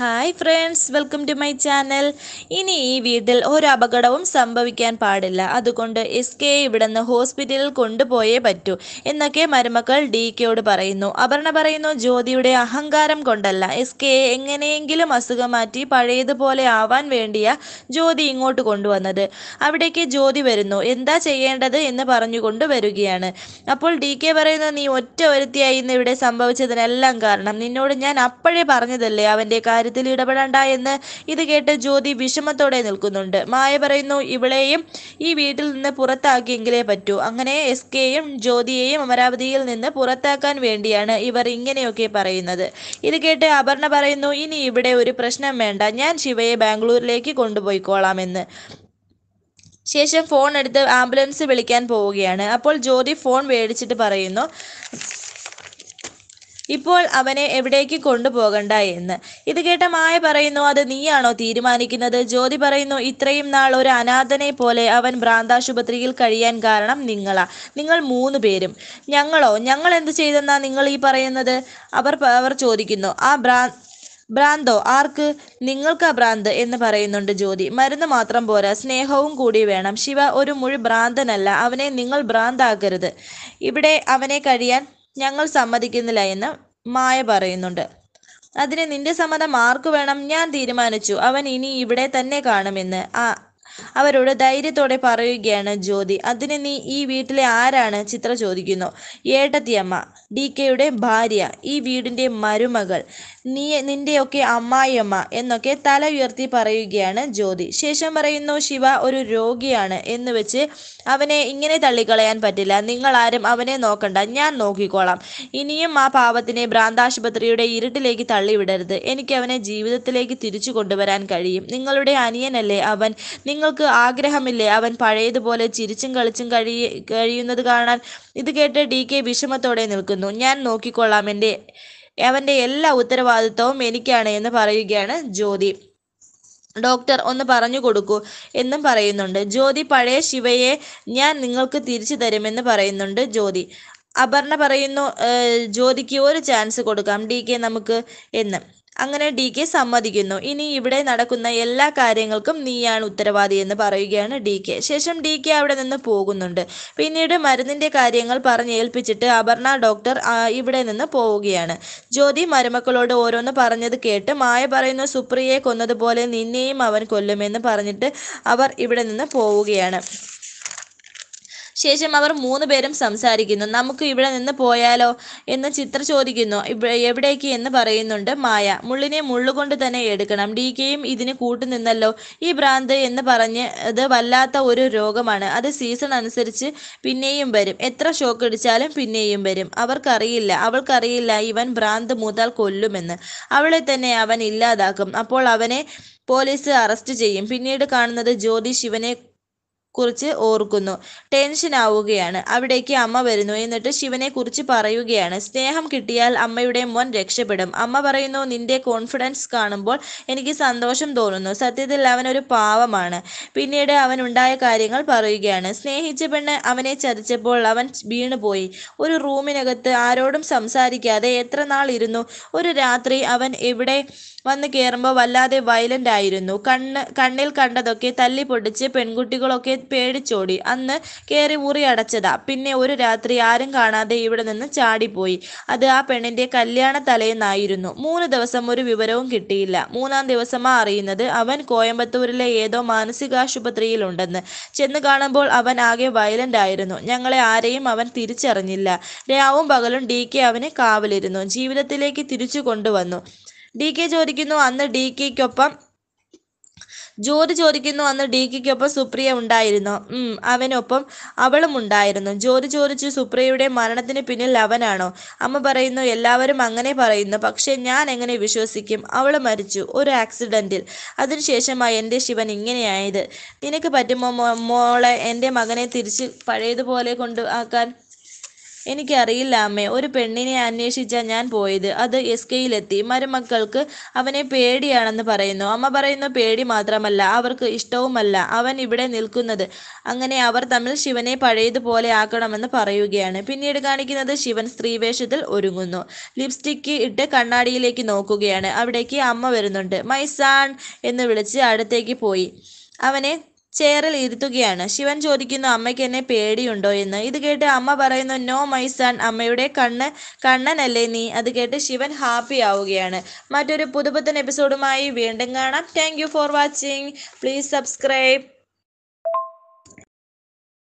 hi friends welcome to my channel ഇനി ഈ വീട്ടിൽ ഒരു അപകടവും സംഭവിക്കാൻ പാടില്ല അതുകൊണ്ട് എസ് കെ നിന്ന് ഹോസ്പിറ്റലിൽ കൊണ്ടുപോയേ പറ്റൂ എന്നൊക്കെ മരുമക്കൾ ഡി കെയോട് പറയുന്നു അപർണ പറയുന്നു ജ്യോതിയുടെ അഹങ്കാരം കൊണ്ടല്ല എസ് കെയെ എങ്ങനെയെങ്കിലും അസുഖം മാറ്റി പഴയതുപോലെ ആവാൻ വേണ്ടിയ ജ്യോതി ഇങ്ങോട്ട് കൊണ്ടുവന്നത് അവിടേക്ക് ജ്യോതി വരുന്നു എന്താ ചെയ്യേണ്ടത് എന്ന് പറഞ്ഞുകൊണ്ട് വരികയാണ് അപ്പോൾ ഡി കെ പറയുന്നു നീ ഒറ്റ ഒരുത്തിയായി ഇന്ന് ഇവിടെ സംഭവിച്ചതിനെല്ലാം കാരണം നിന്നോട് ഞാൻ അപ്പോഴേ പറഞ്ഞതല്ലേ അവൻ്റെ കാര്യം കാര്യത്തിൽ ഇടപെടണ്ട എന്ന് ഇത് കേട്ട് ജ്യോതി വിഷമത്തോടെ നിൽക്കുന്നുണ്ട് മായ പറയുന്നു ഇവളെയും ഈ വീട്ടിൽ നിന്ന് പുറത്താക്കിയെങ്കിലേ പറ്റൂ അങ്ങനെ എസ് കെയും ജ്യോതിയെയും അമരാവതിയിൽ നിന്ന് പുറത്താക്കാൻ വേണ്ടിയാണ് ഇവർ ഇങ്ങനെയൊക്കെ പറയുന്നത് ഇത് കേട്ട് അപർണ പറയുന്നു ഇനി ഇവിടെ ഒരു പ്രശ്നം വേണ്ട ഞാൻ ശിവയെ ബാംഗ്ലൂരിലേക്ക് കൊണ്ടുപോയിക്കോളാമെന്ന് ശേഷം ഫോൺ എടുത്ത് ആംബുലൻസ് വിളിക്കാൻ പോവുകയാണ് അപ്പോൾ ജ്യോതി ഫോൺ മേടിച്ചിട്ട് പറയുന്നു ഇപ്പോൾ അവനെ എവിടേക്ക് കൊണ്ടുപോകണ്ട എന്ന് ഇത് കേട്ട മായ പറയുന്നു അത് നീയാണോ തീരുമാനിക്കുന്നത് ജ്യോതി പറയുന്നു ഇത്രയും നാൾ ഒരു അനാഥനെ പോലെ അവൻ ഭ്രാന്താശുപത്രിയിൽ കഴിയാൻ കാരണം നിങ്ങളാ നിങ്ങൾ മൂന്ന് പേരും ഞങ്ങളോ ഞങ്ങൾ എന്ത് ചെയ്തെന്നാ നിങ്ങൾ ഈ പറയുന്നത് അവർ അവർ ചോദിക്കുന്നു ആ ഭ്രാ ഭ്രാന്തോ ആർക്ക് നിങ്ങൾക്ക് ഭ്രാന്ത് എന്ന് പറയുന്നുണ്ട് ജ്യോതി മരുന്ന് മാത്രം പോരാ സ്നേഹവും കൂടി വേണം ശിവ ഒരു മുഴു ഭ്രാന്തനല്ല അവനെ നിങ്ങൾ ഭ്രാന്താക്കരുത് ഇവിടെ അവനെ കഴിയാൻ ഞങ്ങൾ സമ്മതിക്കുന്നില്ല എന്ന് മായ പറയുന്നുണ്ട് അതിന് നിന്റെ സമ്മതം ആർക്കു വേണം ഞാൻ തീരുമാനിച്ചു അവൻ ഇനി ഇവിടെ തന്നെ കാണുമെന്ന് ആ അവരോട് ധൈര്യത്തോടെ പറയുകയാണ് ജ്യോതി അതിന് നീ ഈ വീട്ടിലെ ആരാണ് ചിത്ര ചോദിക്കുന്നു ഏട്ടത്തിയമ്മ ഡി കെയുടെ ഭാര്യ ഈ വീടിന്റെ മരുമകൾ നീ നിന്റെയൊക്കെ അമ്മായിയമ്മ എന്നൊക്കെ തല ഉയർത്തി പറയുകയാണ് ജ്യോതി ശേഷം പറയുന്നു ശിവ ഒരു രോഗിയാണ് എന്ന് വെച്ച് അവനെ ഇങ്ങനെ തള്ളിക്കളയാൻ പറ്റില്ല നിങ്ങൾ ആരും അവനെ നോക്കണ്ട ഞാൻ നോക്കിക്കോളാം ഇനിയും ആ പാവത്തിനെ ഭ്രാന്താശുപത്രിയുടെ ഇരുട്ടിലേക്ക് തള്ളിവിടരുത് എനിക്ക് അവനെ ജീവിതത്തിലേക്ക് തിരിച്ചു കൊണ്ടുവരാൻ കഴിയും നിങ്ങളുടെ അനിയനല്ലേ അവൻ നിങ്ങൾക്ക് ആഗ്രഹമില്ലേ അവൻ പഴയതുപോലെ ചിരിച്ചും കളിച്ചും കഴിയ കഴിയുന്നത് കാണാൻ ഇത് കേട്ട് ഡി കെ വിഷമത്തോടെ നിൽക്കുന്നു ഞാൻ നോക്കിക്കൊള്ളാം എൻ്റെ അവന്റെ എല്ലാ ഉത്തരവാദിത്വവും എനിക്കാണ് എന്ന് പറയുകയാണ് ജ്യോതി ഡോക്ടർ ഒന്ന് പറഞ്ഞു കൊടുക്കൂ എന്നും പറയുന്നുണ്ട് ജ്യോതി പഴയ ശിവയെ ഞാൻ നിങ്ങൾക്ക് തിരിച്ചു തരുമെന്ന് പറയുന്നുണ്ട് ജ്യോതി അപർണ പറയുന്നു ജ്യോതിക്ക് ഒരു ചാൻസ് കൊടുക്കാം ഡി കെ നമുക്ക് എന്ന് അങ്ങനെ ഡി കെ സമ്മതിക്കുന്നു ഇനി ഇവിടെ നടക്കുന്ന എല്ലാ കാര്യങ്ങൾക്കും നീയാണ് ഉത്തരവാദി എന്ന് പറയുകയാണ് ഡി കെ ശേഷം ഡി കെ അവിടെ നിന്ന് പോകുന്നുണ്ട് പിന്നീട് മരുന്നിന്റെ കാര്യങ്ങൾ പറഞ്ഞ് ഏൽപ്പിച്ചിട്ട് അപർണ ഡോക്ടർ ഇവിടെ നിന്ന് പോവുകയാണ് ജ്യോതി മരുമക്കളോട് ഓരോന്ന് പറഞ്ഞത് കേട്ട് മായ പറയുന്ന സുപ്രിയയെ കൊന്നതുപോലെ നിന്നെയും അവൻ കൊല്ലുമെന്ന് പറഞ്ഞിട്ട് അവർ ഇവിടെ നിന്ന് പോവുകയാണ് ശേഷം അവർ മൂന്ന് പേരും സംസാരിക്കുന്നു നമുക്ക് ഇവിടെ നിന്ന് പോയാലോ എന്ന് ചിത്ര ചോദിക്കുന്നു എവിടേക്ക് എന്ന് പറയുന്നുണ്ട് മായ മുള്ളിനെ മുള്ളുകൊണ്ട് തന്നെ എടുക്കണം ഡി കെയും ഇതിന് കൂട്ടുനിന്നല്ലോ ഈ ഭ്രാന്ത് എന്ന് പറഞ്ഞ് അത് വല്ലാത്ത ഒരു രോഗമാണ് അത് സീസൺ അനുസരിച്ച് പിന്നെയും വരും എത്ര ഷോക്ക് അടിച്ചാലും പിന്നെയും വരും അവർക്കറിയില്ല അവൾക്കറിയില്ല ഇവൻ ഭ്രാന്ത് മൂത്താൽ കൊല്ലുമെന്ന് അവളെ തന്നെ അവൻ ഇല്ലാതാക്കും അപ്പോൾ അവനെ പോലീസ് അറസ്റ്റ് ചെയ്യും പിന്നീട് കാണുന്നത് ജ്യോതി ശിവനെ കുറിച്ച് ഓർക്കുന്നു ടെൻഷൻ ആവുകയാണ് അവിടേക്ക് അമ്മ വരുന്നു എന്നിട്ട് ശിവനെ കുറിച്ച് പറയുകയാണ് സ്നേഹം കിട്ടിയാൽ അമ്മയുടെ മോൻ രക്ഷപ്പെടും അമ്മ പറയുന്നു നിന്റെ കോൺഫിഡൻസ് കാണുമ്പോൾ എനിക്ക് സന്തോഷം തോന്നുന്നു സത്യത്തിൽ അവൻ ഒരു പാവമാണ് പിന്നീട് അവൻ ഉണ്ടായ കാര്യങ്ങൾ പറയുകയാണ് സ്നേഹിച്ച പെണ്ണ് അവനെ ചതിച്ചപ്പോൾ അവൻ വീണുപോയി ഒരു റൂമിനകത്ത് ആരോടും സംസാരിക്കാതെ എത്ര നാൾ ഇരുന്നു ഒരു രാത്രി അവൻ എവിടെ വന്ന് കയറുമ്പോൾ വല്ലാതെ വയലന്റ് ആയിരുന്നു കണ്ണ് കണ്ണിൽ കണ്ടതൊക്കെ തല്ലി പൊട്ടിച്ച് പെൺകുട്ടികളൊക്കെ പേടിച്ചോടി അന്ന് കയറി മുറി അടച്ചതാ പിന്നെ ഒരു രാത്രി ആരും കാണാതെ ഇവിടെ നിന്ന് ചാടിപ്പോയി അത് ആ പെണ്ണിന്റെ കല്യാണ തലേന്നായിരുന്നു മൂന്ന് ദിവസം ഒരു വിവരവും കിട്ടിയില്ല മൂന്നാം ദിവസമാ അറിയുന്നത് അവൻ കോയമ്പത്തൂരിലെ ഏതോ ഉണ്ടെന്ന് ചെന്ന് കാണുമ്പോൾ അവൻ ആകെ വയലന്റ് ആയിരുന്നു ഞങ്ങളെ ആരെയും അവൻ തിരിച്ചറിഞ്ഞില്ല രാവും പകലും ഡി കെ അവനെ കാവലിരുന്നു ജീവിതത്തിലേക്ക് തിരിച്ചു കൊണ്ടുവന്നു ഡി കെ ചോദിക്കുന്നു അന്ന് ഡി കെക്കൊപ്പം ജോലി ചോദിക്കുന്നു അന്ന് ഡിക്കിക്കൊപ്പം സുപ്രിയ ഉണ്ടായിരുന്നു ഉം അവനൊപ്പം അവളും ഉണ്ടായിരുന്നു ജോലി ചോദിച്ചു സുപ്രിയയുടെ മരണത്തിന് പിന്നിൽ അവനാണോ അമ്മ പറയുന്നു എല്ലാവരും അങ്ങനെ പറയുന്നു പക്ഷെ ഞാൻ എങ്ങനെ വിശ്വസിക്കും അവൾ മരിച്ചു ഒരു ആക്സിഡന്റിൽ അതിനുശേഷമായി എൻ്റെ ശിവൻ ഇങ്ങനെയായത് നിനക്ക് പറ്റുമോ മോളെ എൻ്റെ മകനെ തിരിച്ച് പഴയതുപോലെ കൊണ്ട് ആക്കാൻ എനിക്കറിയില്ല അമ്മേ ഒരു പെണ്ണിനെ അന്വേഷിച്ച ഞാൻ പോയത് അത് എസ് കെയിലെത്തി മരുമക്കൾക്ക് അവനെ പേടിയാണെന്ന് പറയുന്നു അമ്മ പറയുന്നു പേടി മാത്രമല്ല അവർക്ക് ഇഷ്ടവുമല്ല അവൻ ഇവിടെ നിൽക്കുന്നത് അങ്ങനെ അവർ തമ്മിൽ ശിവനെ പഴയതുപോലെ ആക്കണമെന്ന് പറയുകയാണ് പിന്നീട് കാണിക്കുന്നത് ശിവൻ സ്ത്രീവേഷത്തിൽ ഒരുങ്ങുന്നു ലിപ്സ്റ്റിക്ക് ഇട്ട് കണ്ണാടിയിലേക്ക് നോക്കുകയാണ് അവിടേക്ക് അമ്മ വരുന്നുണ്ട് മൈസാൺ എന്ന് വിളിച്ച് അടുത്തേക്ക് പോയി അവനെ ചെയറിൽ ഇരുത്തുകയാണ് ശിവൻ ചോദിക്കുന്നു അമ്മയ്ക്ക് എന്നെ പേടിയുണ്ടോ എന്ന് ഇത് കേട്ട് അമ്മ പറയുന്നു നോ മൈ സൺ അമ്മയുടെ കണ്ണ് കണ്ണനല്ലേ നീ അത് കേട്ട് ശിവൻ ഹാപ്പി ആവുകയാണ് മറ്റൊരു പുതുപുത്തൻ എപ്പിസോഡുമായി വീണ്ടും കാണാം thank for watching please subscribe